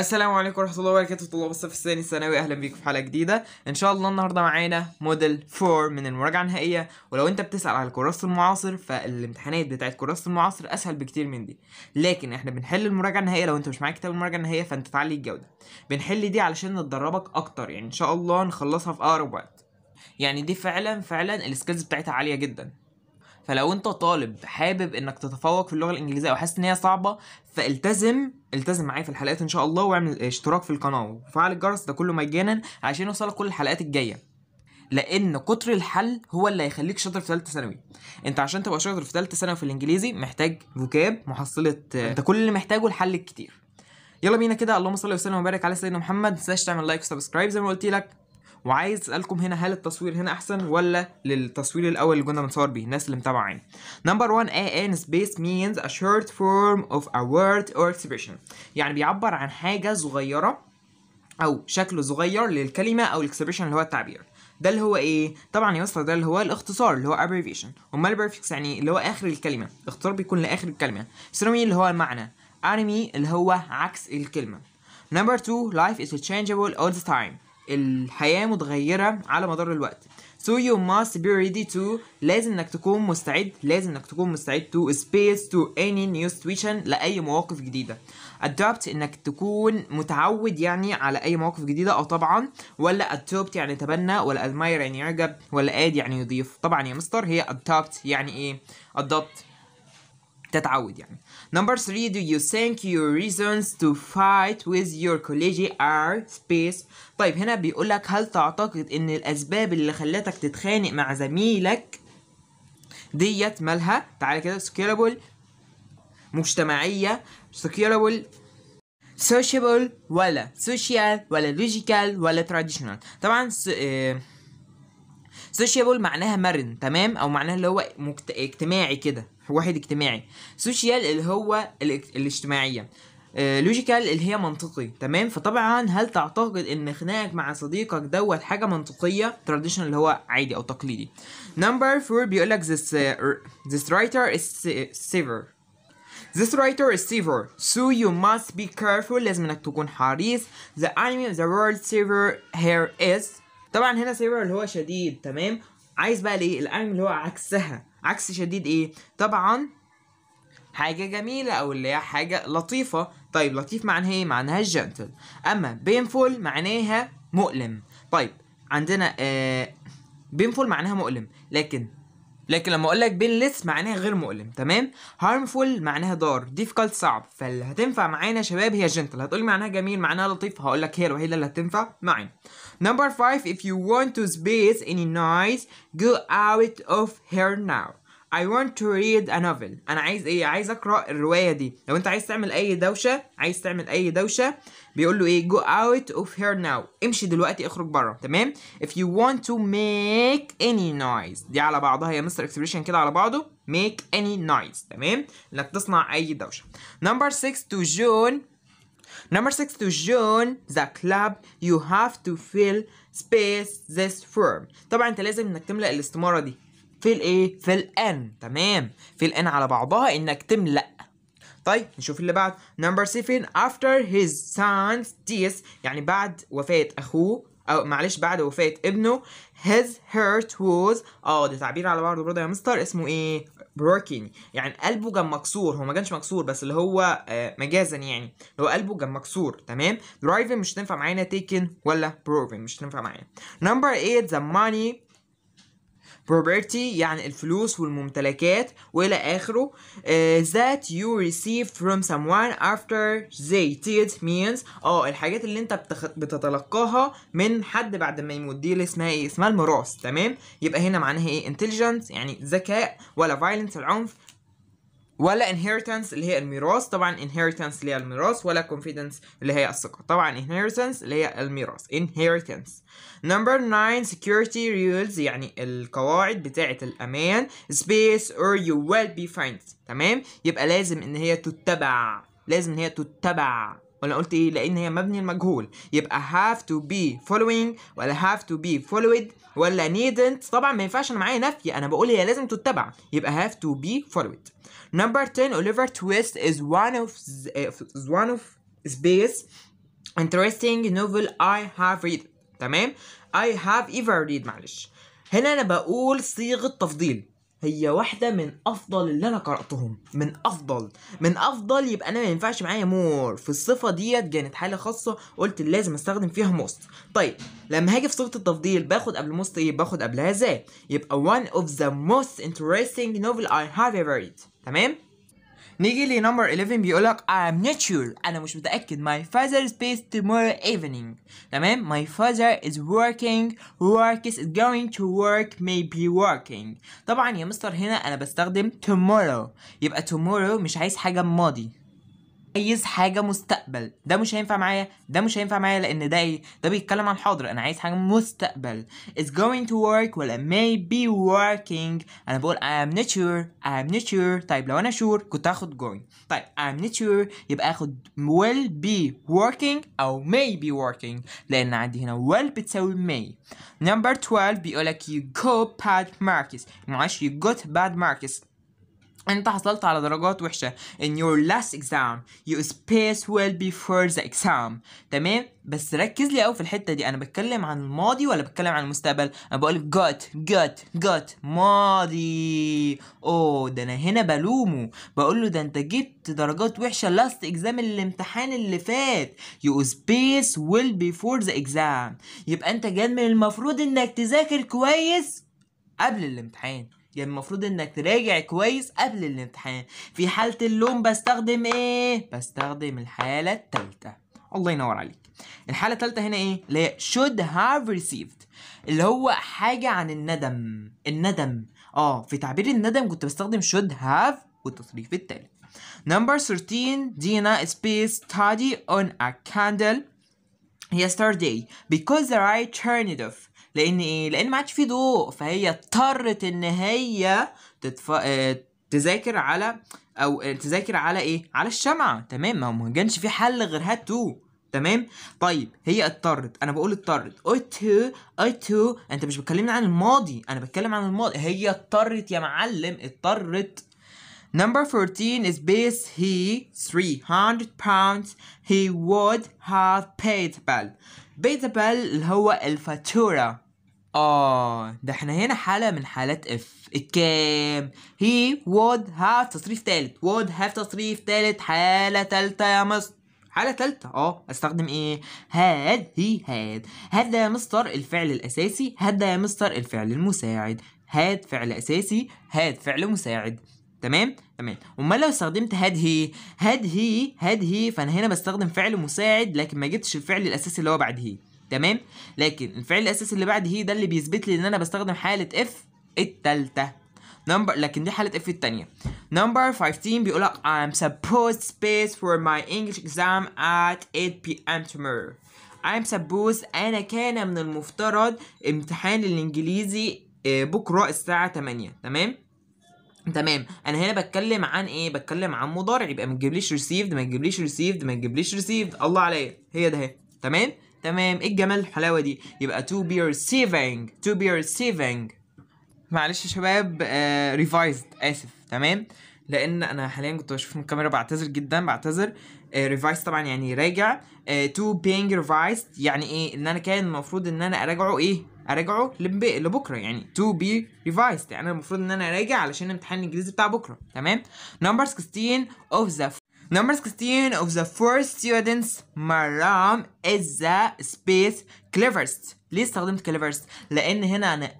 السلام عليكم ورحمه الله وبركاته طلاب الصف الثاني الثانوي اهلا بيكم في حلقه جديده ان شاء الله النهارده معانا موديل 4 من المراجعه النهائيه ولو انت بتسال على كراسه المعاصر فالامتحانات بتاعت كراسه المعاصر اسهل بكتير من دي لكن احنا بنحل المراجعه النهائيه لو انت مش معاك كتاب المراجعه النهائيه فانت تعلي الجوده بنحل دي علشان ندربك اكتر يعني ان شاء الله نخلصها في اقرب وقت يعني دي فعلا فعلا السكيلز بتاعتها عاليه جدا فلو انت طالب حابب انك تتفوق في اللغه الانجليزيه او حاسس ان هي صعبه فالتزم التزم معايا في الحلقات ان شاء الله واعمل اشتراك في القناه وفعل الجرس ده كله مجانا عشان يوصلك كل الحلقات الجايه لان كتر الحل هو اللي هيخليك شاطر في ثالثه ثانوي انت عشان تبقى شاطر في ثالثه ثانوي في الانجليزي محتاج فوكاب محصله آه، انت كل اللي محتاجه الحل الكتير يلا بينا كده اللهم صل وسلم وبارك على سيدنا محمد ما تعمل لايك وسبسكرايب زي ما قلت لك وعايز اسالكم هنا هل التصوير هنا احسن ولا للتصوير الاول اللي كنا بنصور بيه الناس اللي متابعاني نمبر 1 ان n space means a short form of a word or expression يعني بيعبر عن حاجه صغيره او شكل صغير للكلمه او الاكسبريشن اللي هو التعبير ده اللي هو ايه طبعا يا اسطى ده اللي هو الاختصار اللي هو abbreviation امال prefix يعني اللي هو اخر الكلمه الاختصار بيكون لاخر الكلمه سيرومي اللي هو المعنى انمي اللي هو عكس الكلمه نمبر 2 life is changeable all the time. الحياة متغيرة على مدار الوقت So you must be ready to لازم انك تكون مستعد لازم انك تكون مستعد to space to any new situation لأي مواقف جديدة adapt انك تكون متعود يعني على اي مواقف جديدة او طبعا ولا adopt يعني تبنى ولا admire يعني يعجب ولا add يعني يضيف طبعا يا مستر هي adopt يعني ايه adopt تتعود يعني number three do you think your reasons to fight with your colleague are space طيب هنا بيقول لك هل تعتقد ان الاسباب اللي خلتك تتخانق مع زميلك ديت مالها تعالى كده سكيلابل مجتمعية سكيلابل سوشيبل ولا سوشيال ولا لوجيكال ولا تراديشنال طبعا س... سوشيبل آه، معناها مرن تمام او معناها اللي هو مجت... اجتماعي كده واحد اجتماعي سوشيال اللي هو الاجتماعيه لوجيكال آه، اللي هي منطقي تمام فطبعا هل تعتقد ان خناقك مع صديقك دوت حاجه منطقيه تراديشنال اللي هو عادي او تقليدي نمبر 4 بيقول لك this uh, this writer is saver This writer is saver so you must be careful لازم انك تكون حريص. The enemy of the world saver here is طبعا هنا سيفر اللي هو شديد تمام عايز بقى ليه الانمي اللي هو عكسها عكس شديد ايه طبعا حاجه جميله او اللي هي حاجه لطيفه طيب لطيف معناها ايه معناها جنتل اما بينفول معناها مؤلم طيب عندنا آه بينفول معناها مؤلم لكن لكن لما اقول لك بينلس معناها غير مؤلم تمام هارمفول معناها ضار ديفيكالت صعب فاللي هتنفع معانا يا شباب هي جنتل هتقولي معناها جميل معناها لطيف هقول لك هي الوحيده اللي هتنفع معانا Number 5. If you want to space any noise, go out of here now. I want to read a novel انا عايز ايه عايز اقرا الروايه دي لو انت عايز تعمل اي دوشه عايز تعمل اي دوشه بيقول له ايه go out of here now امشي دلوقتي اخرج بره تمام if you want to make any noise دي على بعضها يا مستر اكسبريشن كده على بعضه make any noise تمام انك تصنع اي دوشه number 6 to join Number six, to join the club you have to fill space this form. طبعا انت لازم انك تملأ الاستمارة دي في الايه؟ في الان تمام في الان على بعضها انك تملأ طيب نشوف اللي بعد نمبر 7 after his son's death يعني بعد وفاة أخوه أو معلش بعد وفاة ابنه his heart was اه ده تعبير على بعضه برضه يا مستر اسمه ايه؟ بروكن يعني قلبه كان مكسور هو ما كانش مكسور بس اللي هو آه، مجازا يعني هو قلبه كان مكسور تمام درايفن مش تنفع معانا تيكن ولا بروفن مش تنفع معانا نمبر 8 ذا ماني property يعني الفلوس والممتلكات والى اخره uh, that you received from someone after they did means اه الحاجات اللي انت بتخ... بتتلقاها من حد بعد ما يموت دي اللي اسمها ايه اسمها الميراث تمام يبقى هنا معناها ايه intelligence يعني ذكاء ولا violence العنف ولا inheritance اللي هي الميراث طبعا inheritance اللي هي الميراث ولا confidence اللي هي الثقة طبعا inheritance اللي هي الميراث inheritance number 9 security rules يعني القواعد بتاعة الأمان space or you will be fined تمام يبقى لازم إن هي تتبع لازم إن هي تتبع ولا قلت ايه لان هي مبني المجهول يبقى have to be following ولا have to be followed ولا needn't طبعا ما ينفعش انا معايا نفي انا بقول هي لازم تتبع يبقى have to be followed Number 10, Oliver Twist is one of eh, is one of space interesting novel I have read تمام I have ever read معلش هنا انا بقول تفضيل هي واحده من افضل اللي انا قراتهم من افضل من افضل يبقى انا ما ينفعش معايا مور في الصفه ديت كانت حاله خاصه قلت لازم استخدم فيها موست طيب لما هاجي في صفه التفضيل باخد قبل موست ايه باخد قبلها ذا يبقى one of the most interesting novel I have ever read تمام نيجي number 11 بيقولك I'm not sure أنا مش متأكد my father is based tomorrow evening تمام my father is working work is going to work maybe working طبعا يا مستر هنا أنا بستخدم tomorrow يبقى tomorrow مش عايز حاجة ماضي عايز حاجه مستقبل ده مش هينفع معايا ده مش هينفع معايا لان ده ايه ده بيتكلم عن حاضر انا عايز حاجه مستقبل it's going to work ولا may be working انا بقول I'm not sure I'm not sure طيب لو انا sure كنت هاخد going طيب I'm not sure يبقى اخد will be working او may be working لان عندي هنا will بتساوي may number 12 بيقولك you go bad markets معلش you got bad markets انت حصلت على درجات وحشه in your last exam your space will before the exam تمام بس ركز لي قوي في الحته دي انا بتكلم عن الماضي ولا بتكلم عن المستقبل انا بقول got got got ماضي اوه ده انا هنا بلومه بقول له ده انت جبت درجات وحشه last exam الامتحان اللي فات your space will before the exam يبقى انت كان من المفروض انك تذاكر كويس قبل الامتحان يعني المفروض انك تراجع كويس قبل الامتحان في حالة اللوم بستخدم ايه؟ بستخدم الحالة التالتة الله ينور عليك الحالة التالتة هنا ايه؟ اللي هي should have received اللي هو حاجة عن الندم الندم اه في تعبير الندم كنت بستخدم should have والتصريف التالي Number 13 Dina space study on a candle yesterday because the right turned off لان ايه لان ما عادش في ضوء فهي اضطرت ان هي تتف... آه، تذاكر على او آه، تذاكر على ايه على الشمعة تمام ما هو كانش في حل غير هات تو تمام طيب هي اضطرت انا بقول اضطرت تو اي تو انت مش بتكلمني عن الماضي انا بتكلم عن الماضي هي اضطرت يا معلم اضطرت Number 14 is base he 300 pounds he would have paid bell بيل اللي هو الفاتورة آه ده احنا هنا حالة من حالات اف الكام هي وود هاف تصريف تالت وود هاف تصريف تالت حالة تالتة يا مصر حالة تالتة اه استخدم ايه هاد هي هاد هذا يا مستر الفعل الاساسي هذا يا مستر الفعل المساعد هاد فعل اساسي هاد فعل مساعد تمام تمام امال لو استخدمت هاد هي هاد هي هاد هي فانا هنا بستخدم فعل مساعد لكن ما جبتش الفعل الاساسي اللي هو بعد هي تمام لكن الفعل الاساسي اللي بعد هي ده اللي بيثبت لي ان انا بستخدم حاله اف التالتة نمبر لكن دي حاله اف التانية نمبر 15 بيقول لك I'm supposed space for my English exam at 8 p.m. tomorrow I'm supposed انا كان من المفترض امتحان الانجليزي آه، بكره الساعه 8 تمام تمام انا هنا بتكلم عن ايه بتكلم عن مضارع يبقى ما تجيبليش ريسيفد ما تجيبليش ريسيفد ما تجيبليش ريسيفد الله عليا هي ده هي تمام تمام ايه الجمال الحلاوه دي يبقى تو بي receiving تو بي receiving معلش يا شباب ريفايزد آه, اسف تمام لان انا حاليا كنت بشوف من الكاميرا بعتذر جدا بعتذر ريفايز آه، uh, طبعا يعني راجع تو بينج ريفايزد يعني ايه ان انا كان المفروض ان انا اراجعه ايه اراجعه لبكره يعني تو بي ريفايزد يعني انا المفروض ان انا اراجع علشان امتحان الانجليزي بتاع بكره تمام نمبر 16 اوف ذا Number 16 of the first students مرام is the space cleverest ليه استخدمت cleverest؟ لأن هنا أنا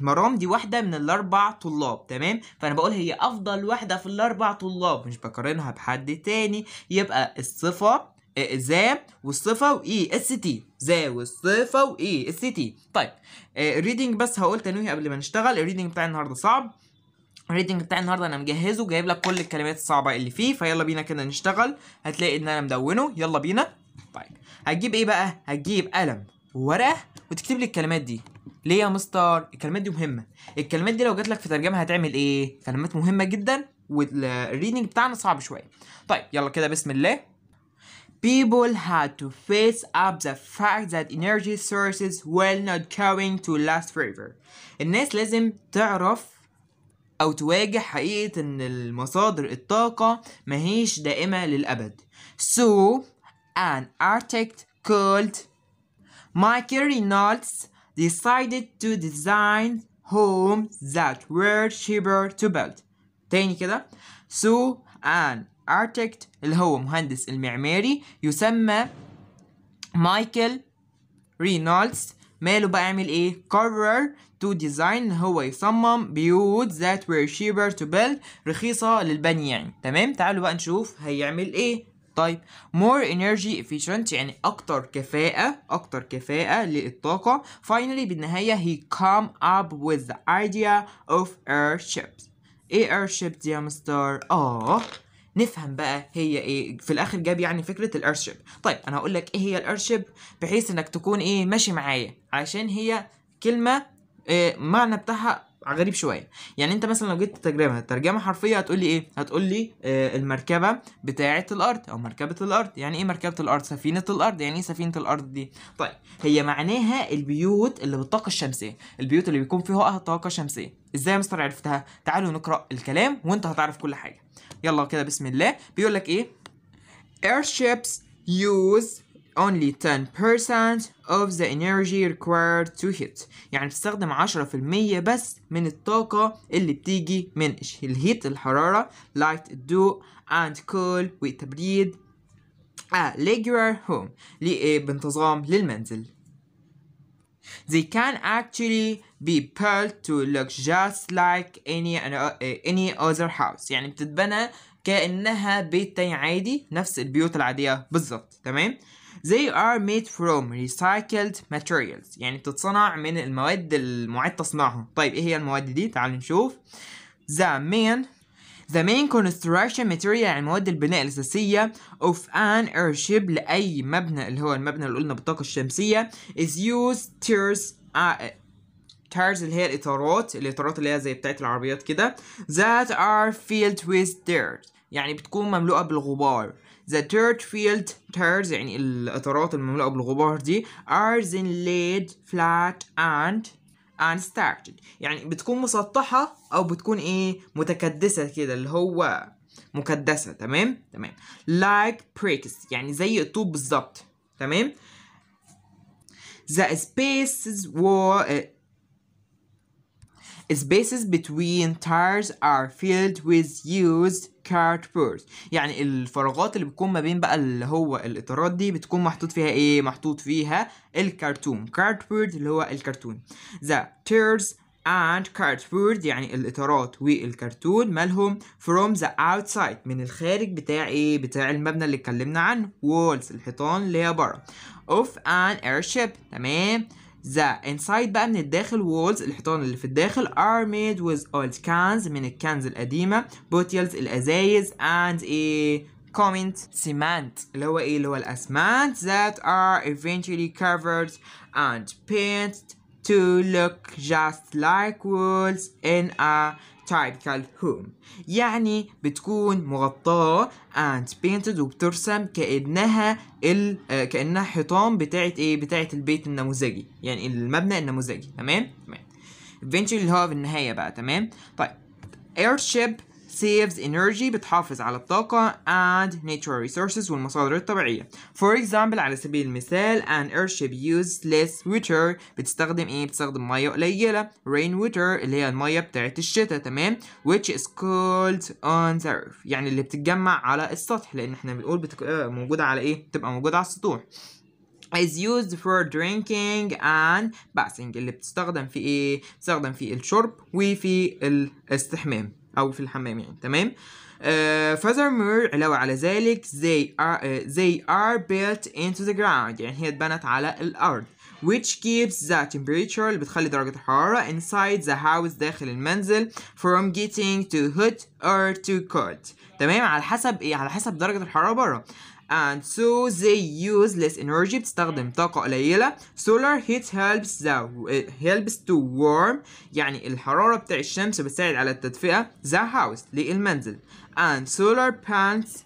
مرام دي واحدة من الأربع طلاب تمام؟ فأنا بقول هي أفضل واحدة في الأربع طلاب مش بقارنها بحد تاني يبقى الصفة ذا إيه، والصفه واي اس تي ذا والصفه واي اس تي طيب الريدنج بس هقول تنويه قبل ما نشتغل الريدنج بتاع النهارده صعب الريدنج بتاع النهارده انا مجهزه جايب لك كل الكلمات الصعبه اللي فيه فيلا بينا كده نشتغل هتلاقي ان انا مدونه يلا بينا طيب هتجيب ايه بقى هتجيب قلم وورقه وتكتب لي الكلمات دي ليه يا مستر الكلمات دي مهمه الكلمات دي لو جات لك في ترجمه هتعمل ايه كلمات مهمه جدا والريدنج بتاعنا صعب شويه طيب يلا كده بسم الله people had to face up the fact that energy sources were not going to last forever الناس لازم تعرف أو تواجه حقيقة إن المصادر الطاقة ماهيش دائمة للأبد So an architect called Michael Reynolds decided to design homes that were cheaper to build تاني كده So an architect اللي هو مهندس المعماري يسمى مايكل رينولدز ماله بقى يعمل ايه قرر تو ديزاين هو يصمم بيوت ذات وير شيبر تو بيلد رخيصه للبني يعني تمام تعالوا بقى نشوف هيعمل ايه طيب more energy efficient يعني أكتر كفاءة أكتر كفاءة للطاقة finally بالنهاية he come up with the idea of airships إيه airships يا مستر آه نفهم بقى هي ايه في الاخر جاب يعني فكره الارشيب طيب انا هقول لك ايه هي الارشيب بحيث انك تكون ايه ماشي معايا عشان هي كلمه إيه معنى بتاعها غريب شويه يعني انت مثلا لو جيت تترجمها الترجمه حرفيه هتقول لي ايه هتقول لي آه المركبه بتاعه الارض او مركبه الارض يعني ايه مركبه الارض سفينه الارض يعني ايه سفينه الارض دي طيب هي معناها البيوت اللي بالطاقه الشمسيه البيوت اللي بيكون فيها طاقه شمسيه ازاي يا مستر عرفتها تعالوا نقرا الكلام وانت هتعرف كل حاجه يلا كده بسم الله بيقول لك ايه airships use only 10% of the energy required to heat يعني بتستخدم 10% بس من الطاقة اللي بتيجي من الهيت الحرارة light الضوء and cool وتبريد آه، a regular home لإيه بانتظام للمنزل They can actually be built to look just like any any other house يعني بتتبنى كأنها بيت تاني عادي نفس البيوت العادية بالظبط تمام they are made from recycled materials يعني بتتصنع من المواد المعيد تصنيعها طيب ايه هي المواد دي تعالوا نشوف the main The main construction material يعني مواد البناء الأساسية of an airship لأي مبنى اللي هو المبنى اللي قلنا بالطاقة الشمسية is used tears آه، tires اللي هي الإطارات الإطارات اللي هي زي بتاعت العربيات كده that are filled with dirt يعني بتكون مملوءة بالغبار The dirt filled tires يعني القطارات المملوءة بالغبار دي are then laid flat and and stacked يعني بتكون مسطحة أو بتكون إيه متكدسة كده اللي هو مكدسة تمام تمام like bricks يعني زي الطوب بالظبط تمام the spaces were spaces between tires are filled with used كارت بيرز يعني الفراغات اللي بتكون ما بين بقى اللي هو الاطارات دي بتكون محطوط فيها ايه محطوط فيها الكرتون كارت بيرز اللي هو الكرتون ذا tears and بيرز يعني الإطارات والكرتون مالهم from the outside من الخارج بتاع إيه بتاع المبنى اللي اتكلمنا عنه walls الحيطان اللي هي بره اوف ان airship تمام The inside بقى من الداخل walls الحيطان اللي في الداخل are made with old cans من الكنز القديمة bottles الأزايز and a comment cement اللي هو ايه اللي هو الاسمنت that are eventually covered and painted to look just like walls in a تايد كالهوم يعني بتكون مغطاة and painted وبترسم كأنها ال آه، كأنها حيطان بتاعة ايه بتاعة البيت النموذجي يعني المبنى النموذجي تمام تمام eventually اللي هو في النهاية بقى تمام طيب airship saves energy بتحافظ على الطاقة and natural resources والمصادر الطبيعية for example على سبيل المثال an airship uses less water بتستخدم ايه بتستخدم مية قليلة rain water اللي هي المية بتاعت الشتاء تمام which is called on the earth يعني اللي بتتجمع على السطح لان احنا بنقول بتبقى آه، موجودة على ايه بتبقى موجودة على السطوح is used for drinking and bathing اللي بتستخدم في ايه؟ بتستخدم في الشرب وفي الاستحمام او في الحمام يعني تمام uh, آه، furthermore علاوة على ذلك they are uh, they are built into the ground يعني هي اتبنت على الأرض which keeps the temperature اللي بتخلي درجة الحرارة inside the house داخل المنزل from getting too hot or too cold تمام على حسب ايه على حسب درجة الحرارة بره and so they use less energy بتستخدم طاقة قليلة solar heat helps the helps to warm يعني الحرارة بتاع الشمس بتساعد على التدفئة the house للمنزل and solar panels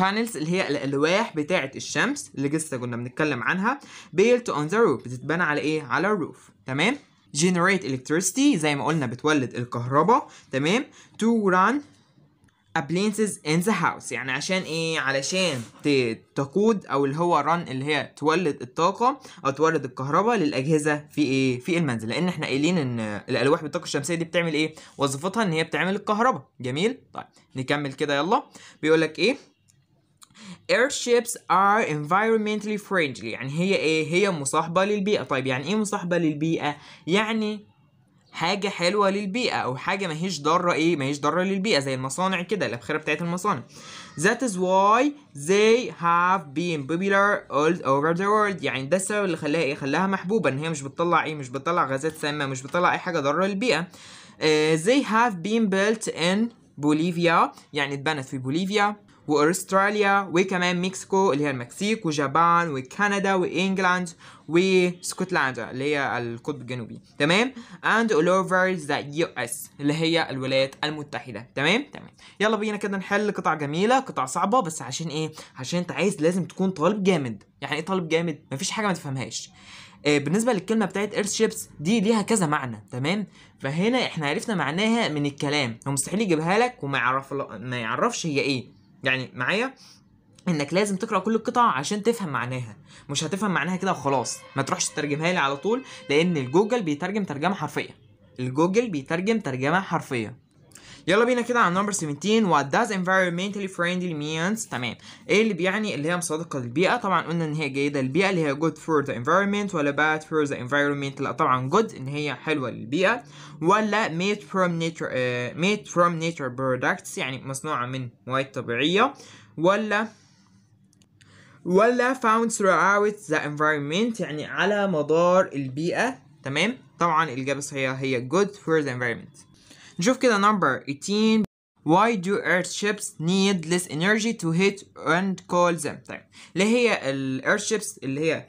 panels اللي هي الألواح بتاعة الشمس اللي لسه كنا بنتكلم عنها built on the roof بتتبنى على إيه؟ على الروف تمام generate electricity زي ما قلنا بتولد الكهرباء تمام to run appliances in the house يعني عشان ايه علشان تقود او اللي هو رن اللي هي تولد الطاقه او تولد الكهرباء للاجهزه في ايه في المنزل لان احنا قايلين ان الالواح بالطاقه الشمسيه دي بتعمل ايه وظيفتها ان هي بتعمل الكهرباء جميل طيب نكمل كده يلا بيقول لك ايه airships are environmentally friendly يعني هي ايه هي مصاحبة للبيئة طيب يعني ايه مصاحبة للبيئة يعني حاجه حلوه للبيئه او حاجه ماهيش ضاره ايه ماهيش ضاره للبيئه زي المصانع كده الابخره بتاعت المصانع That is why they have been popular all over the world يعني ده السبب اللي خلاها ايه خلاها محبوبه ان هي مش بتطلع ايه مش بتطلع غازات سامه مش بتطلع اي حاجه ضاره للبيئه uh, they have been built in بوليفيا يعني اتبنت في بوليفيا واستراليا وكمان مكسيكو اللي هي المكسيك وجابان وكندا وانجلاند واسكتلندا اللي هي القطب الجنوبي تمام and all over the US اللي هي الولايات المتحدة تمام تمام يلا بينا كده نحل قطع جميلة قطع صعبة بس عشان ايه عشان انت عايز لازم تكون طالب جامد يعني ايه طالب جامد مفيش حاجة ما تفهمهاش آه، بالنسبه للكلمه بتاعت ايرث شيبس دي ليها كذا معنى تمام فهنا احنا عرفنا معناها من الكلام هو مستحيل يجيبها لك وما يعرف ما يعرفش هي ايه يعني معايا انك لازم تقرا كل القطع عشان تفهم معناها مش هتفهم معناها كده وخلاص ما تروحش تترجمها لي على طول لان الجوجل بيترجم ترجمه حرفيه الجوجل بيترجم ترجمه حرفيه يلا بينا كده على نمبر 17 what does environmentally friendly means تمام ايه اللي بيعني اللي هي مصادقه للبيئه طبعا قلنا ان هي جيده للبيئه اللي هي good for the environment ولا bad for the environment لا طبعا good ان هي حلوه للبيئه ولا made from nature uh, made from nature products يعني مصنوعه من مواد طبيعيه ولا ولا found throughout the environment يعني على مدار البيئة تمام طبعا الإجابة الصحيحة هي good for the environment نشوف كده number 18 Why do airships need less energy to hit and call them؟ طيب ليه هي الايرشيبس اللي هي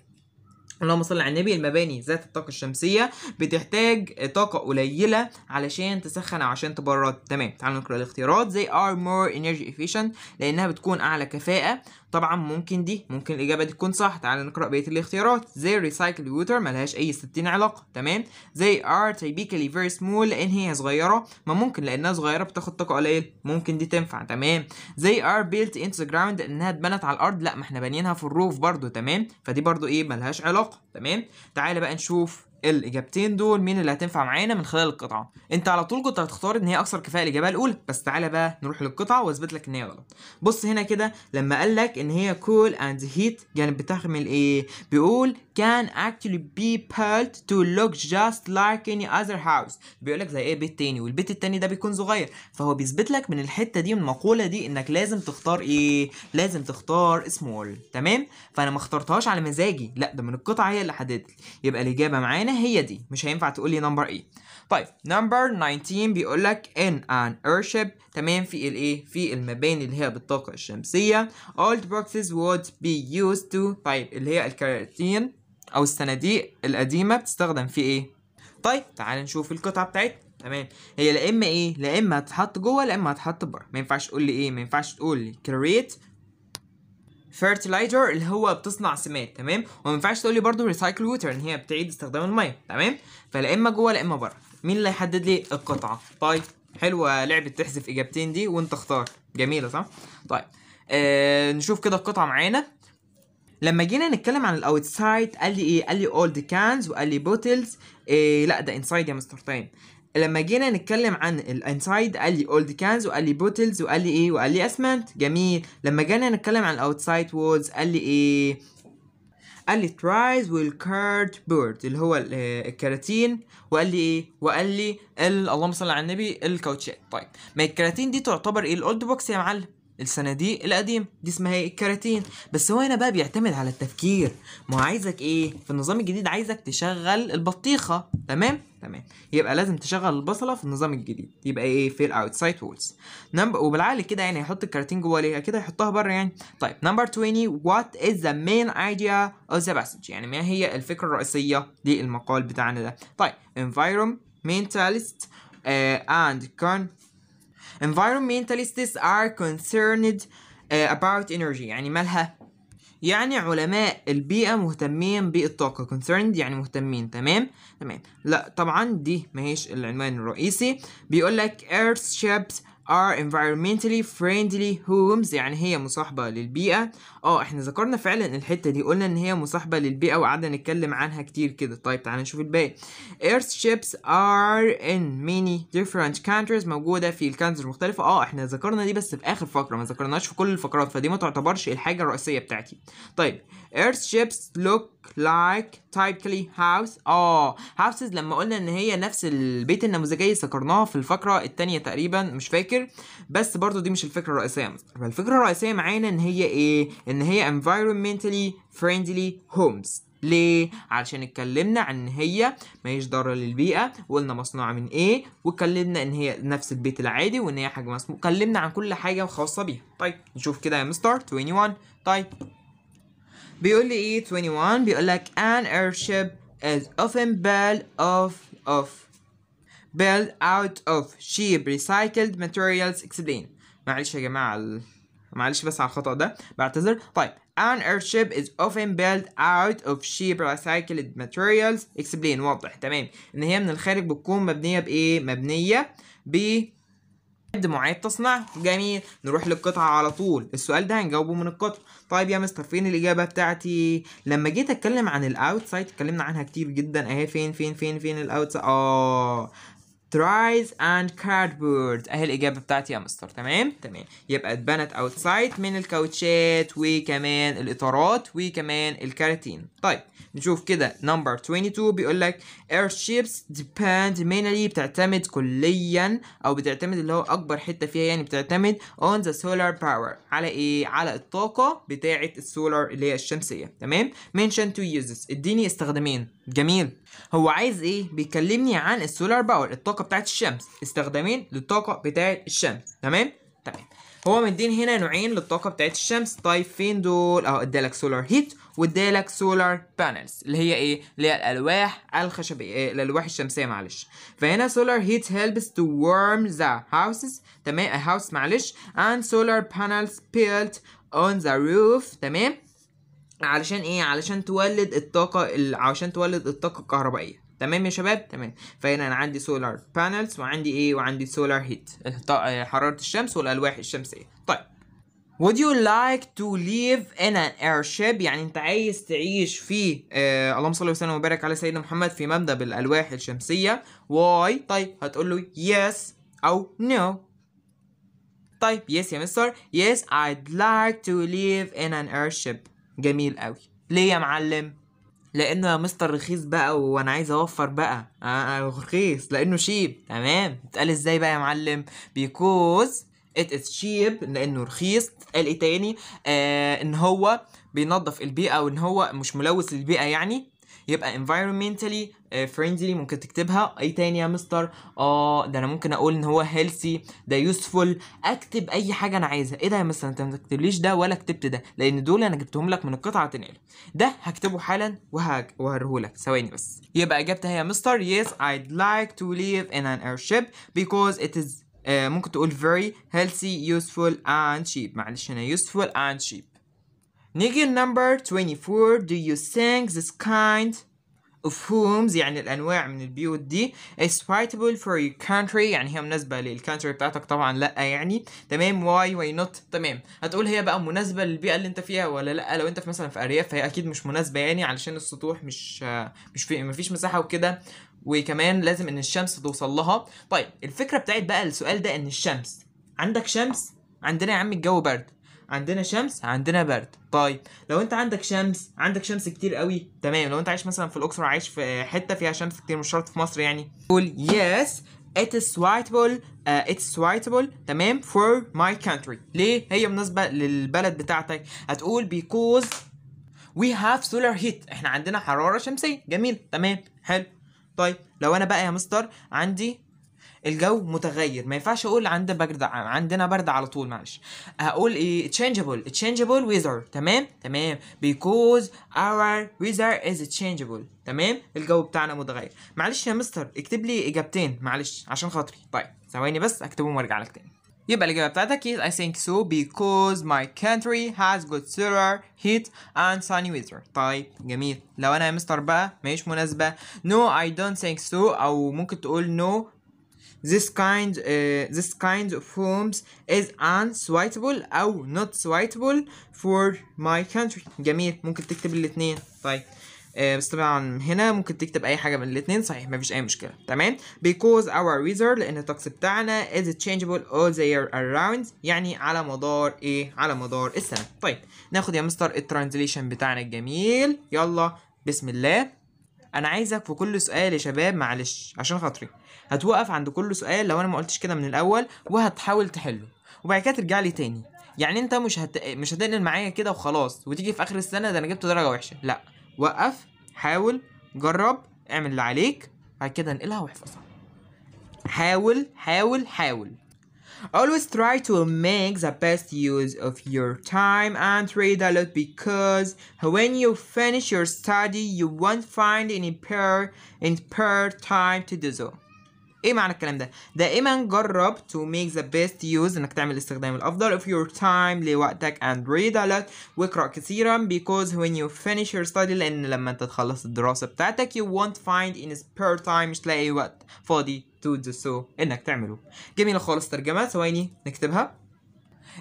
اللهم صل على النبي المباني ذات الطاقة الشمسية بتحتاج طاقة قليلة علشان تسخن أو عشان تبرد تمام تعالوا نقرأ الاختيارات they are more energy efficient لأنها بتكون أعلى كفاءة طبعا ممكن دي ممكن الاجابه دي تكون صح تعال نقرا بقيه الاختيارات زي recycled ووتر ملهاش اي 60 علاقه تمام زي ار typically فيري سمول لان هي صغيره ما ممكن لانها صغيره بتاخد طاقه قليله ممكن دي تنفع تمام زي ار بيلت انت ذا جراوند لانها اتبنت على الارض لا ما احنا بانيينها في الروف برضو تمام فدي برضو ايه ملهاش علاقه تمام تعال بقى نشوف الاجابتين دول مين اللي هتنفع معانا من خلال القطعه انت على طول كنت هتختار ان هي اكثر كفاءه الاجابه الاولى بس تعالى بقى نروح للقطعه واثبت لك ان هي غلط بص هنا كده لما قال لك ان هي كول اند هيت كانت بتحمل ايه بيقول can actually be built to look just like any other house بيقول لك زي ايه بيت تاني والبيت التاني ده بيكون صغير فهو بيثبت لك من الحته دي من المقوله دي انك لازم تختار ايه لازم تختار سمول تمام فانا ما اخترتهاش على مزاجي لا ده من القطعه هي اللي حددت يبقى الاجابه معانا هي دي مش هينفع تقول لي نمبر ايه طيب نمبر 19 بيقول لك ان ان ايرشيب تمام في الايه في المباني اللي هي بالطاقه الشمسيه اولد بوكسز وود بي يوز تو طيب اللي هي الكراتين او الصناديق القديمه بتستخدم في ايه طيب تعال نشوف القطعه بتاعتنا تمام هي لا اما ايه لا اما هتتحط جوه لا اما هتتحط بره ما ينفعش تقول لي ايه ما ينفعش تقول لي كريت فيرتلايزر اللي هو بتصنع سماد تمام وما ينفعش تقول لي برده ريسايكل ووتر ان هي بتعيد استخدام الميه تمام فلا اما جوه لا اما بره مين اللي هيحدد لي القطعه طيب حلوه لعبه تحذف اجابتين دي وانت اختار جميله صح طيب آه نشوف كده القطعه معانا لما جينا نتكلم عن الاوتسايد قال لي ايه قال لي اولد كانز وقال لي بوتلز إيه لا ده انسايد يا مستر تايم لما جينا نتكلم عن الانسايد قال لي اولد كانز وقال لي بوتلز وقال لي ايه وقال لي اسمنت جميل لما جينا نتكلم عن الاوتسايد وولز قال لي ايه قال لي ترايز والكارت بورد اللي هو الكراتين وقال لي ايه وقال لي اللهم صل على النبي الكاوتشات طيب ما الكراتين دي تعتبر ايه الاولد بوكس يا معلم الصناديق القديم دي اسمها ايه الكراتين بس هو هنا بقى بيعتمد على التفكير ما هو عايزك ايه في النظام الجديد عايزك تشغل البطيخه تمام تمام يبقى لازم تشغل البصله في النظام الجديد يبقى ايه فيل اوتسايد وولز نمبر وبالعقل كده يعني هيحط الكراتين جوه ليه كده هيحطها بره يعني طيب نمبر 20 وات از ذا مين ايديا اوف ذا باسج يعني ما هي الفكره الرئيسيه للمقال بتاعنا ده طيب انفايرومنتالست اند آه، and environmentalists are concerned uh, about energy يعني مالها يعني علماء البيئة مهتمين بالطاقة concerned يعني مهتمين تمام تمام لا طبعا دي ماهيش العنوان الرئيسي بيقول لك earth shapes are environmentally friendly homes يعني هي مصاحبة للبيئة اه احنا ذكرنا فعلا الحتة دي قلنا ان هي مصاحبة للبيئة وقعدنا نتكلم عنها كتير كده طيب تعالى نشوف الباقي earthships are in many different countries موجودة في الكانترز المختلفة اه احنا ذكرنا دي بس في اخر فقرة ما ذكرناش في كل الفقرات فدي ما تعتبرش الحاجة الرئيسية بتاعتي طيب earth look like typically house اه houses لما قلنا ان هي نفس البيت النموذجي ذكرناها في الفقره الثانيه تقريبا مش فاكر بس برضو دي مش الفكره الرئيسيه فالفكره الرئيسيه معانا ان هي ايه ان هي environmentally friendly homes ليه؟ علشان اتكلمنا عن ان هي ماهيش ضاره للبيئه وقلنا مصنوعه من ايه واتكلمنا ان هي نفس البيت العادي وان هي حاجه مسموح اتكلمنا عن كل حاجه خاصه بيها طيب نشوف كده يا مستر 21 طيب بيقول لي ايه 21 بيقول لك an airship is often built of of built out of cheap recycled materials explain معلش يا جماعة ال... معلش بس على الخطأ ده بعتذر طيب an airship is often built out of cheap recycled materials explain واضح تمام ان هي من الخارج بتكون مبنية بايه مبنية ب قد معاد تصنع جميل نروح للقطعة على طول السؤال ده هنجاوبه من القطعة طيب يا مستر فين الإجابة بتاعتي لما جيت أتكلم عن الأوتسايد اتكلمنا عنها كتير جدا أهي فين فين فين فين الأوتسايد آه ترايز اند cardboard اهي الاجابه بتاعتي يا مستر تمام تمام يبقى اتبنت اوتسايد من الكاوتشات وكمان الاطارات وكمان الكراتين طيب نشوف كده نمبر 22 بيقول لك airships depend mainly بتعتمد كليا او بتعتمد اللي هو اكبر حته فيها يعني بتعتمد on the solar power على ايه على الطاقه بتاعه السولار اللي هي الشمسيه تمام mention تو uses اديني استخدامين جميل هو عايز ايه بيكلمني عن السولار باور الطاقه الطاقه الشمس استخدامين للطاقه بتاعت الشمس تمام تمام هو مدين هنا نوعين للطاقه بتاعت الشمس طيب فين دول اهو ادالك سولار هيت وادالك سولار بانلز اللي هي ايه اللي هي الالواح الخشبيه إيه؟ الالواح الشمسيه معلش فهنا سولار هيت هيلبس تو warm ذا هاوسز تمام هاوس معلش and سولار بانلز بيلت اون ذا روف تمام علشان ايه علشان تولد الطاقه عشان تولد الطاقه الكهربائيه تمام يا شباب تمام فهنا انا عندي سولار بانلز وعندي ايه وعندي سولار هيت آه، حراره الشمس والالواح الشمسيه طيب Would you like to live in an airship؟ يعني انت عايز تعيش في آه اللهم صل وسلم وبارك على سيدنا محمد في مبنى بالألواح الشمسية. Why؟ طيب هتقول له yes أو no. طيب yes يا مستر yes I'd like to live in an airship. جميل قوي. ليه يا معلم؟ لانه يا مستر رخيص بقى وانا عايز اوفر بقى آه, آه، رخيص لانه شيب تمام اتقال ازاي بقى يا معلم بيكوز ات از شيب لانه رخيص اتقال ايه تاني آه ان هو بينظف البيئه وان هو مش ملوث للبيئه يعني يبقى environmentally آه، friendly ممكن تكتبها اي تاني يا مستر اه ده انا ممكن اقول ان هو healthy ده useful اكتب اي حاجه انا عايزها ايه ده يا مستر انت ما تكتبليش ده ولا كتبت ده لان دول انا جبتهم لك من القطعه تنقل ده هكتبه حالا لك ثواني بس يبقى اجابتها يا مستر yes I'd like to live in an airship because it is uh, ممكن تقول very healthy useful and cheap معلش هنا useful and cheap نيجي نمبر 24 do you think this kind of homes يعني الانواع من البيوت دي is suitable for your country يعني هي مناسبه للكانتري بتاعتك طبعا لا يعني تمام واي واي نوت تمام هتقول هي بقى مناسبه للبيئه اللي انت فيها ولا لا لو انت في مثلا في ارياف فهي اكيد مش مناسبه يعني علشان السطوح مش مش في مفيش مساحه وكده وكمان لازم ان الشمس توصل لها طيب الفكره بتاعت بقى السؤال ده ان الشمس عندك شمس عندنا يا عم الجو برد عندنا شمس عندنا برد طيب لو انت عندك شمس عندك شمس كتير قوي تمام لو انت عايش مثلا في الاقصر عايش في حته فيها شمس كتير مش شرط في مصر يعني قول يس it is suitable uh, آه، it's suitable تمام for my country ليه هي مناسبه للبلد بتاعتك هتقول because we have solar heat احنا عندنا حراره شمسيه جميل تمام حلو طيب لو انا بقى يا مستر عندي الجو متغير ما ينفعش اقول عندنا برد عندنا برد على طول معلش هقول ايه changeable changeable weather تمام تمام because our weather is changeable تمام الجو بتاعنا متغير معلش يا مستر اكتب لي اجابتين معلش عشان خاطري طيب ثواني بس اكتبهم وارجع لك تاني يبقى الإجابة بتاعتك is I think so because my country has good solar heat and sunny weather طيب جميل لو أنا يا مستر بقى ماهيش مناسبة no I don't think so أو ممكن تقول no this kind uh, this kind of homes is unsuitable أو not suitable for my country جميل ممكن تكتب الاثنين طيب آه، بس طبعا هنا ممكن تكتب اي حاجه من الاثنين صحيح مفيش اي مشكله تمام because our weather لان الطقس بتاعنا is changeable all the year around يعني على مدار ايه على مدار السنه طيب ناخد يا مستر الترانزليشن بتاعنا الجميل يلا بسم الله انا عايزك في كل سؤال يا شباب معلش عشان خاطري هتوقف عند كل سؤال لو انا ما قلتش كده من الاول وهتحاول تحله وبعد كده ترجع لي تاني يعني انت مش هت... مش هتنقل معايا كده وخلاص وتيجي في اخر السنه ده انا جبت درجه وحشه لا وقف حاول جرب اعمل اللي عليك بعد كده انقلها واحفظها حاول حاول حاول Always try to make the best use of your time and read a lot because when you finish your study, you won't find any spare, time to do so. ايه معنى الكلام ده دائما جرب to make the best use انك تعمل الاستخدام الافضل of your time لوقتك and read a lot واقرا كثيرا because when you finish your study لان لما انت تخلص الدراسه بتاعتك you won't find in spare time مش تلاقي وقت فاضي to do so انك تعمله جميله خالص ترجمه ثواني نكتبها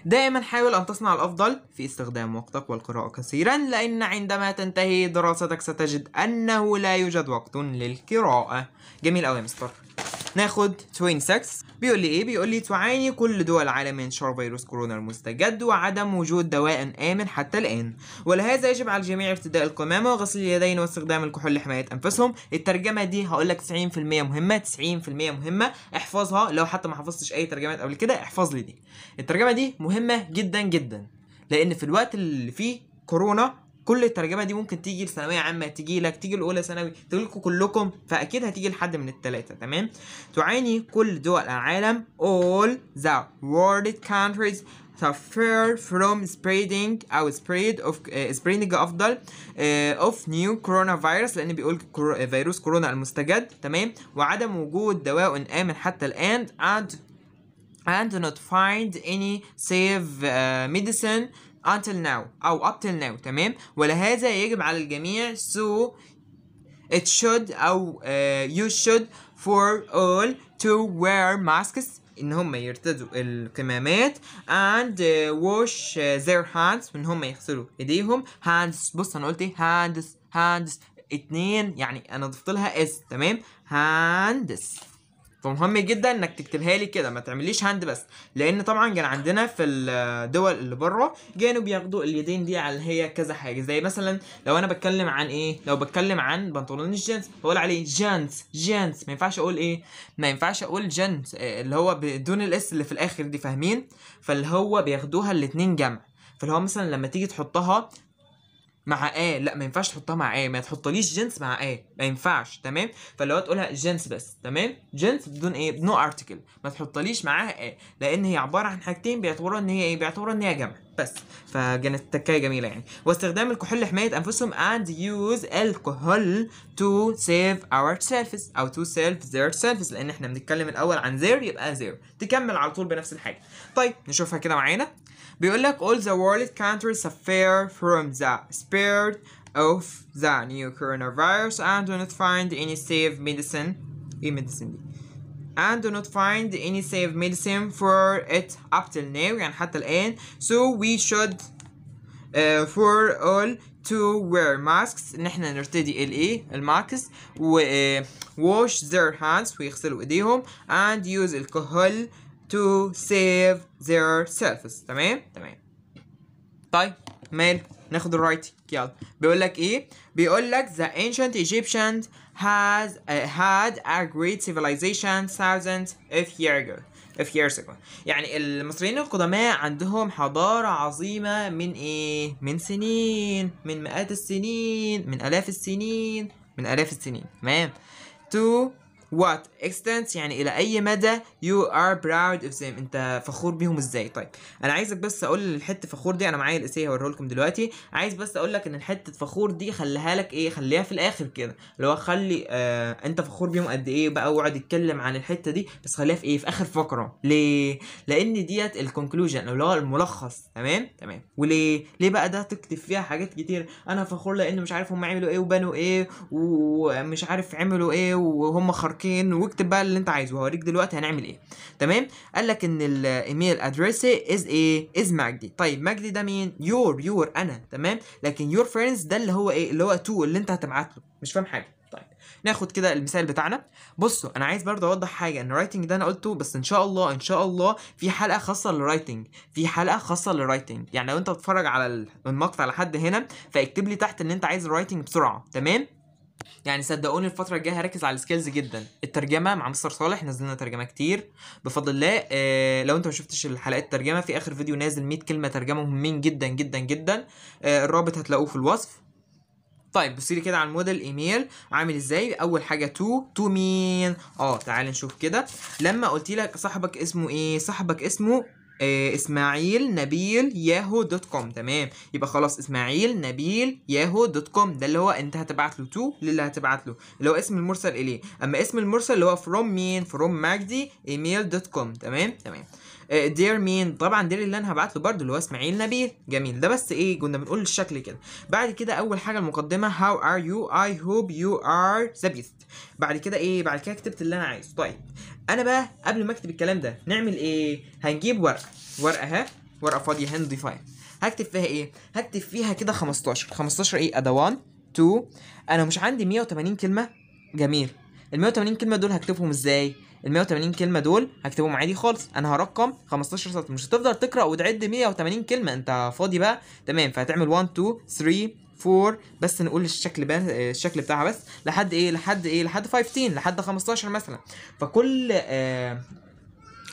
دائما حاول أن تصنع الأفضل في استخدام وقتك والقراءة كثيرا لأن عندما تنتهي دراستك ستجد أنه لا يوجد وقت للقراءة جميل أوي يا مستر ناخد 26 بيقول لي ايه بيقول لي تعاني كل دول العالم من شر فيروس كورونا المستجد وعدم وجود دواء امن حتى الان ولهذا يجب على الجميع ارتداء القمامه وغسل اليدين واستخدام الكحول لحمايه انفسهم الترجمه دي هقول لك 90% مهمه 90% مهمه احفظها لو حتى ما حفظتش اي ترجمات قبل كده احفظ لي دي الترجمه دي مهمه جدا جدا لان في الوقت اللي فيه كورونا كل الترجمه دي ممكن تيجي لثانويه عامه تيجي لك تيجي لاولى ثانوي تيجي لكم كلكم فاكيد هتيجي لحد من الثلاثه تمام تعاني كل دول العالم all the world countries suffer from spreading او spread of uh, spreading افضل uh, of new coronavirus لان بيقول كرو... آه، فيروس كورونا المستجد تمام وعدم وجود دواء امن حتى الان and and not find any safe uh, medicine until now او up till now تمام ولهذا يجب على الجميع so it should او uh, you should for all to wear masks ان هم يرتدوا الكمامات and uh, wash uh, their hands إن هم يغسلوا ايديهم hands بص انا قلت hands hands اتنين يعني انا ضفت لها اس تمام hands فمهم جدا انك تكتبها لي كده ما تعمليش هاند بس لان طبعا كان عندنا في الدول اللي بره كانوا بياخدوا اليدين دي على هي كذا حاجه زي مثلا لو انا بتكلم عن ايه لو بتكلم عن بنطلون الجينز بقول عليه جينز جينز ما ينفعش اقول ايه ما ينفعش اقول جينز آه، اللي هو بدون الاس اللي في الاخر دي فاهمين فاللي هو بياخدوها الاتنين جمع فاللي هو مثلا لما تيجي تحطها مع ايه لا ما ينفعش تحطها مع ايه ما تحطليش جنس مع ايه ما ينفعش تمام فاللي هو تقولها جنس بس تمام جنس بدون ايه بدون ارتكل ما تحطليش معاها ايه لان هي عباره عن حاجتين بيعتبروا ان هي ايه بيعتبروا ان هي جمع بس فكانت تكايه جميله يعني واستخدام الكحول لحمايه انفسهم and use alcohol to save our selves او to save their selves لان احنا بنتكلم الاول عن their يبقى their تكمل على طول بنفس الحاجه طيب نشوفها كده معانا بيقول لك all the world countries suffer from the spread of the new coronavirus and do not find any safe medicine ايه medicine دي and do not find any safe medicine for it up till now يعني حتى الآن so we should uh, for all to wear masks ان احنا نرتدي إيه الماكس و uh, wash their hands ويغسلوا ايديهم and use alcohol to save their selves تمام تمام طيب مال ناخد الرايت يلا بيقول لك ايه بيقول لك the ancient Egyptians has uh, had a great civilization thousands of years ago of years ago يعني المصريين القدماء عندهم حضارة عظيمة من ايه من سنين من مئات السنين من الاف السنين من الاف السنين تمام to وات extent يعني الى اي مدى يو ار براود اوف them انت فخور بيهم ازاي طيب انا عايزك بس اقول الحته فخور دي انا معايا الاسيه هوريه لكم دلوقتي عايز بس اقول لك ان الحته فخور دي خليها لك ايه خليها في الاخر كده اللي هو خلي آه انت فخور بيهم قد ايه بقى اقعد اتكلم عن الحته دي بس خليها في ايه في اخر فقره ليه لان ديت الكونكلوجن اللي هو الملخص تمام تمام وليه ليه بقى ده تكتب فيها حاجات كتير انا فخور لان مش عارف هم عملوا ايه وبنوا ايه ومش عارف عملوا ايه وهم خرطوا ماركين واكتب بقى اللي انت عايزه هوريك دلوقتي هنعمل ايه تمام قال لك ان الايميل ادريس از ايه از مجدي طيب مجدي ده مين يور يور انا تمام لكن يور فريندز ده اللي هو ايه اللي هو تو اللي انت هتبعت له مش فاهم حاجه طيب ناخد كده المثال بتاعنا بصوا انا عايز برضه اوضح حاجه ان الرايتنج ده انا قلته بس ان شاء الله ان شاء الله في حلقه خاصه للرايتنج في حلقه خاصه للرايتنج يعني لو انت بتتفرج على المقطع لحد هنا فاكتب لي تحت ان انت عايز الرايتنج بسرعه تمام يعني صدقوني الفترة الجاية هركز على السكيلز جدا الترجمة مع مستر صالح نزلنا ترجمة كتير بفضل الله آه لو انت ما شفتش الحلقات الترجمة في اخر فيديو نازل 100 كلمة ترجمة مهمين جدا جدا جدا آه الرابط هتلاقوه في الوصف طيب بصي لي كده على الموديل ايميل عامل ازاي اول حاجه تو تو مين اه تعال نشوف كده لما قلت لك صاحبك اسمه ايه صاحبك اسمه آه، اسماعيل نبيل ياهو دوت كوم تمام يبقى خلاص اسماعيل نبيل ياهو دوت كوم ده اللي هو انت هتبعت له تو للي هتبعت له اللي هو اسم المرسل اليه اما اسم المرسل اللي هو فروم مين فروم ماجدي ايميل دوت كوم تمام تمام دير آه، مين طبعا دير اللي انا هبعت له برده اللي هو اسماعيل نبيل جميل ده بس ايه كنا بنقول الشكل كده بعد كده اول حاجه المقدمه هاو ار يو اي هوب يو ار ذا بيست بعد كده ايه بعد كده كتبت اللي انا عايزه طيب انا بقى قبل ما اكتب الكلام ده نعمل ايه هنجيب ورقه ورقه اهي ورقه فاضيه هاند فايل هكتب فيها ايه هكتب فيها كده 15 15 ايه ادوان 2 انا مش عندي 180 كلمه جميل ال 180 كلمه دول هكتبهم ازاي ال 180 كلمه دول هكتبهم عادي خالص انا هرقم 15 سطر مش هتفضل تقرا وتعد 180 كلمه انت فاضي بقى تمام فهتعمل 1 2 3 4 بس نقول الشكل بقى الشكل بتاعها بس لحد ايه لحد ايه لحد 15 لحد 15 مثلا فكل آه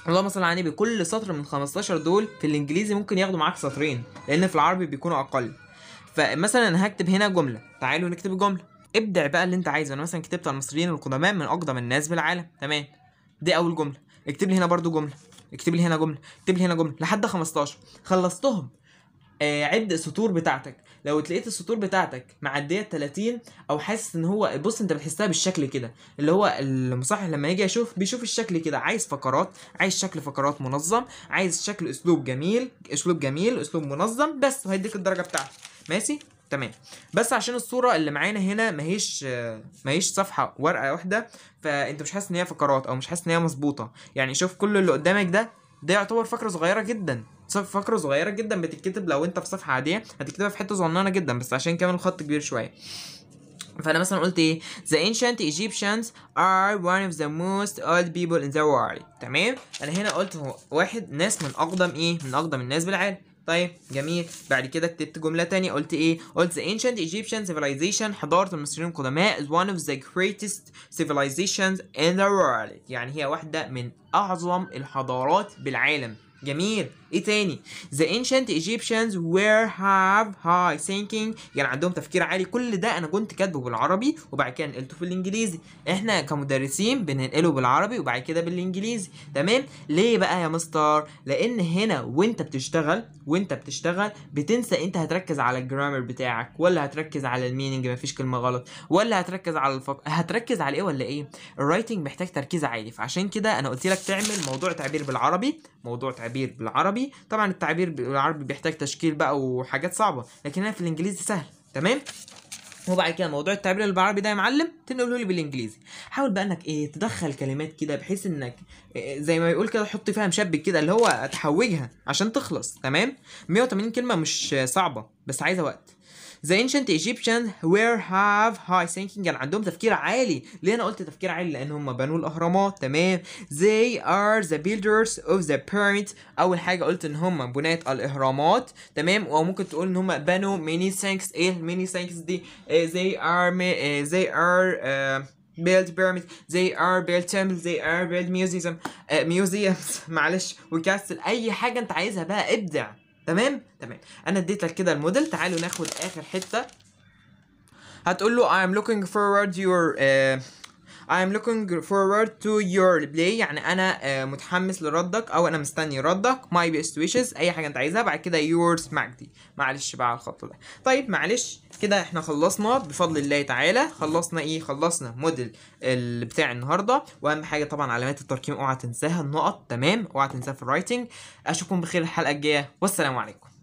اللهم صل على النبي كل سطر من 15 دول في الانجليزي ممكن ياخدوا معاك سطرين لان في العربي بيكونوا اقل فمثلا انا هكتب هنا جمله تعالوا نكتب الجمله ابدع بقى اللي انت عايزه انا مثلا كتبت المصريين القدماء من اقدم الناس بالعالم تمام دي اول جمله اكتب لي هنا برده جمله اكتب لي هنا جمله اكتب لي هنا جمله لحد 15 خلصتهم آه عد السطور بتاعتك لو لقيت السطور بتاعتك معديه 30 او حاسس ان هو بص انت بتحسها بالشكل كده اللي هو المصحح لما يجي يشوف بيشوف الشكل كده عايز فقرات عايز شكل فقرات منظم عايز شكل اسلوب جميل اسلوب جميل اسلوب منظم بس وهيديك الدرجه بتاعتك ماشي تمام بس عشان الصوره اللي معانا هنا ماهيش ماهيش صفحه ورقه واحده فانت مش حاسس ان هي فقرات او مش حاسس ان هي مظبوطه يعني شوف كل اللي قدامك ده ده يعتبر فقره صغيره جدا فقره صغيره جدا بتتكتب لو انت في صفحه عاديه هتكتبها في حته صغننه جدا بس عشان كمان الخط كبير شويه فانا مثلا قلت ايه the ancient Egyptians are one of the most old people in the world تمام انا هنا قلت واحد ناس من اقدم ايه من اقدم الناس بالعالم طيب جميل بعد كده كتبت جمله تانية قلت ايه قلت the ancient Egyptian civilization حضاره المصريين القدماء is one of the greatest civilizations in the world يعني هي واحده من اعظم الحضارات بالعالم جميل ايه تاني the ancient Egyptians were have high thinking يعني عندهم تفكير عالي كل ده انا كنت كاتبه بالعربي وبعد كده نقلته في الانجليزي احنا كمدرسين بننقله بالعربي وبعد كده بالانجليزي تمام ليه بقى يا مستر لان هنا وانت بتشتغل وانت بتشتغل بتنسى انت هتركز على الجرامر بتاعك ولا هتركز على الميننج مفيش كلمه غلط ولا هتركز على الفق... هتركز على ايه ولا ايه الرايتنج محتاج تركيز عالي فعشان كده انا قلت لك تعمل موضوع تعبير بالعربي موضوع تعبير بالعربي العربي طبعا التعبير بالعربي بيحتاج تشكيل بقى وحاجات صعبه لكن هنا في الانجليزي سهل تمام وبعد كده موضوع التعبير اللي بالعربي ده يا معلم تنقله لي بالانجليزي حاول بقى انك ايه تدخل كلمات كده بحيث انك إيه،, إيه زي ما بيقول كده حط فيها مشبك كده اللي هو تحوجها عشان تخلص تمام 180 كلمه مش صعبه بس عايزه وقت The ancient Egyptians were have high thinking كان عندهم تفكير عالي ليه انا قلت تفكير عالي لان هم بنوا الاهرامات تمام they are the builders of the pyramids اول حاجه قلت ان هم بناة الاهرامات تمام او ممكن تقول ان هم بنوا many thanks ايه many thanks دي they are they are uh, build pyramids they are build temples they are build museums uh, museums معلش وكاستل اي حاجه انت عايزها بقى ابدع تمام تمام انا اديت لك كده الموديل تعالوا ناخد اخر حته هتقول له I'm looking forward your uh, I'm looking forward to your play يعني انا آه، متحمس لردك او انا مستني ردك my best wishes اي حاجه انت عايزها بعد كده yours مجدي معلش بقى على الخط ده طيب معلش كده احنا خلصنا بفضل الله تعالى خلصنا ايه خلصنا موديل بتاع النهارده واهم حاجه طبعا علامات الترقيم اوعى تنساها النقط تمام اوعى تنساها في الرايتنج اشوفكم بخير الحلقه الجايه والسلام عليكم